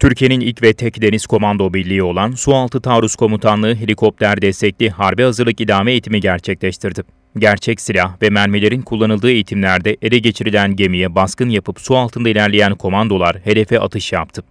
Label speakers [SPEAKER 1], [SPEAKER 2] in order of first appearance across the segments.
[SPEAKER 1] Türkiye'nin ilk ve tek deniz komando birliği olan Sualtı Taarruz Komutanlığı helikopter destekli harbe hazırlık idame eğitimi gerçekleştirdi. Gerçek silah ve mermilerin kullanıldığı eğitimlerde ele geçirilen gemiye baskın yapıp su altında ilerleyen komandolar hedefe atış yaptı.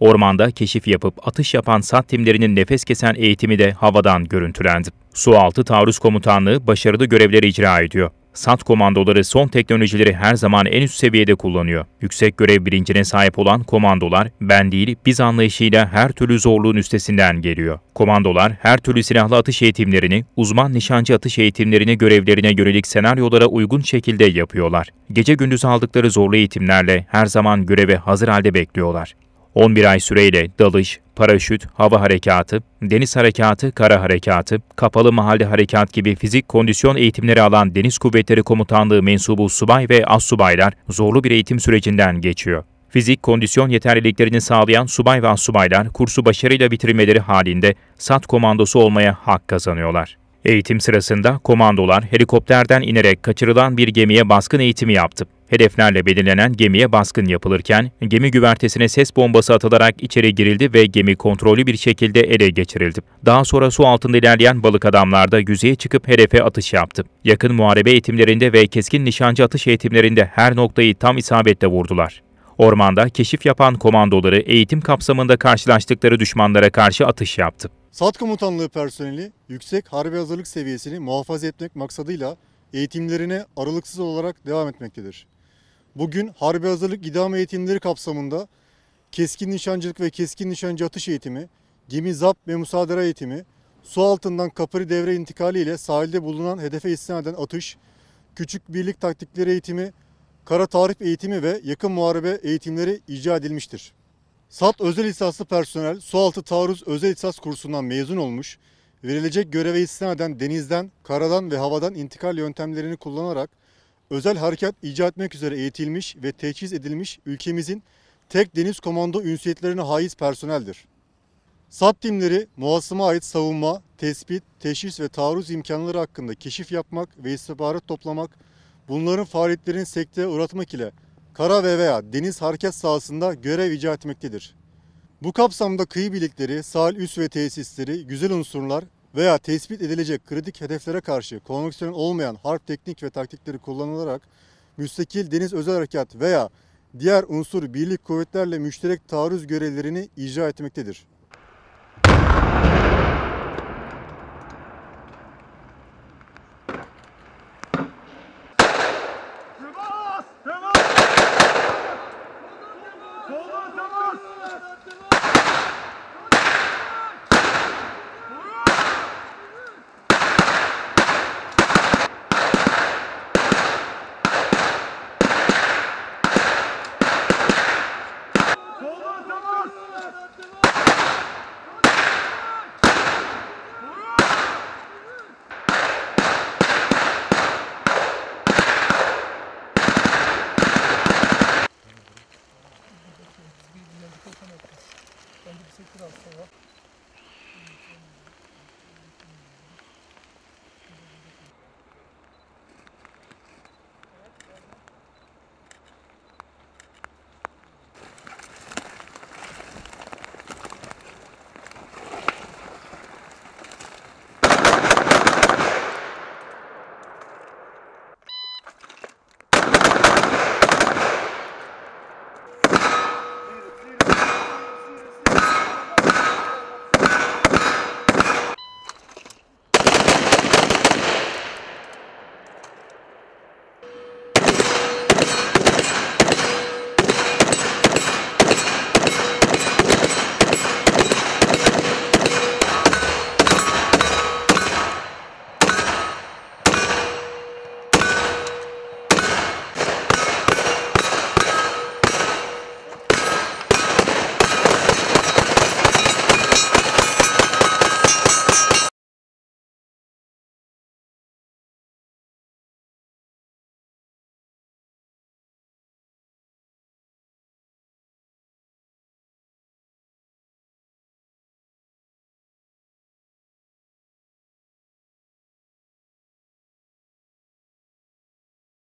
[SPEAKER 1] Ormanda keşif yapıp atış yapan SAT timlerinin nefes kesen eğitimi de havadan görüntülendi. Sualtı Taarruz Komutanlığı başarılı görevleri icra ediyor. SAT komandoları son teknolojileri her zaman en üst seviyede kullanıyor. Yüksek görev bilincine sahip olan komandolar ben değil biz anlayışıyla her türlü zorluğun üstesinden geliyor. Komandolar her türlü silahlı atış eğitimlerini, uzman nişancı atış eğitimlerini görevlerine yönelik senaryolara uygun şekilde yapıyorlar. Gece gündüz aldıkları zorlu eğitimlerle her zaman göreve hazır halde bekliyorlar. 11 ay süreyle dalış, paraşüt, hava harekatı, deniz harekatı, kara harekatı, kapalı mahalle harekat gibi fizik kondisyon eğitimleri alan Deniz Kuvvetleri Komutanlığı mensubu subay ve assubaylar zorlu bir eğitim sürecinden geçiyor. Fizik kondisyon yeterliliklerini sağlayan subay ve assubaylar kursu başarıyla bitirmeleri halinde SAT komandosu olmaya hak kazanıyorlar. Eğitim sırasında komandolar helikopterden inerek kaçırılan bir gemiye baskın eğitimi yaptı. Hedeflerle belirlenen gemiye baskın yapılırken gemi güvertesine ses bombası atılarak içeri girildi ve gemi kontrollü bir şekilde ele geçirildi. Daha sonra su altında ilerleyen balık adamlar da yüzeye çıkıp hedefe atış yaptı. Yakın muharebe eğitimlerinde ve keskin nişancı atış eğitimlerinde her noktayı tam isabetle vurdular. Ormanda keşif yapan komandoları eğitim kapsamında karşılaştıkları düşmanlara karşı atış yaptı.
[SPEAKER 2] SAT komutanlığı personeli yüksek harbi hazırlık seviyesini muhafaza etmek maksadıyla eğitimlerine aralıksız olarak devam etmektedir. Bugün harbi hazırlık idam eğitimleri kapsamında keskin nişancılık ve keskin nişancı atış eğitimi, gemi zapt ve musadara eğitimi, su altından kapri devre intikali ile sahilde bulunan hedefe istinaden atış, küçük birlik taktikleri eğitimi, kara tarif eğitimi ve yakın muharebe eğitimleri icra edilmiştir. SAT özel lisaslı personel sualtı taarruz özel lisas kursundan mezun olmuş, verilecek göreve istinaden denizden, karadan ve havadan intikal yöntemlerini kullanarak özel harekat icra etmek üzere eğitilmiş ve teçhiz edilmiş ülkemizin tek deniz komando ünsiyetlerine haiz personeldir. SAT timleri muhasıma ait savunma, tespit, teşhis ve taarruz imkanları hakkında keşif yapmak ve istihbarat toplamak, bunların faaliyetlerini sekteye uğratmak ile kara ve veya deniz harekat sahasında görev icra etmektedir. Bu kapsamda kıyı birlikleri, sahil üs ve tesisleri, güzel unsurlar, veya tespit edilecek kritik hedeflere karşı konveksiyon olmayan harp teknik ve taktikleri kullanılarak müstakil deniz özel harekat veya diğer unsur birlik kuvvetlerle müşterek taarruz görevlerini icra etmektedir.